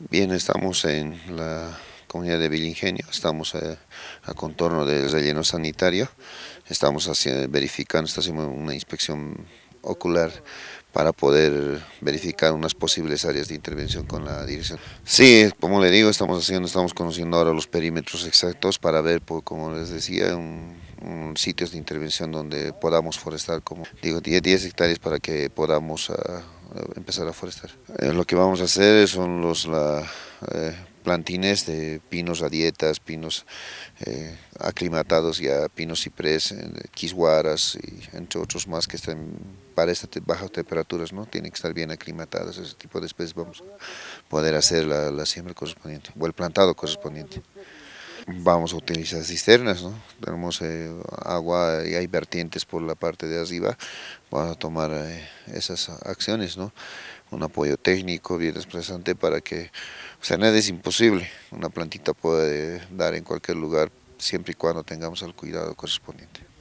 Bien, estamos en la comunidad de Villingenio, estamos eh, a, contorno del relleno sanitario, estamos haciendo, verificando, estamos haciendo una inspección ocular para poder verificar unas posibles áreas de intervención con la dirección. Sí, como le digo, estamos haciendo, estamos conociendo ahora los perímetros exactos para ver, pues, como les decía, un, sitios de intervención donde podamos forestar como digo 10, hectáreas para que podamos ah, empezar a forestar. Eh, lo que vamos a hacer son los eh, plantines de pinos a dietas, pinos eh, aclimatados ya, pinos ciprés, quisguaras y entre otros más que están para estas bajas temperaturas, ¿no? Tienen que estar bien aclimatados, ese tipo de especies vamos a poder hacer la, la siembra correspondiente o el plantado correspondiente vamos a utilizar cisternas, ¿no? tenemos eh, agua y hay vertientes por la parte de arriba, vamos a tomar eh, esas acciones, ¿no? un apoyo técnico bien expresante para que, o sea, nada es imposible, una plantita puede dar en cualquier lugar siempre y cuando tengamos el cuidado correspondiente.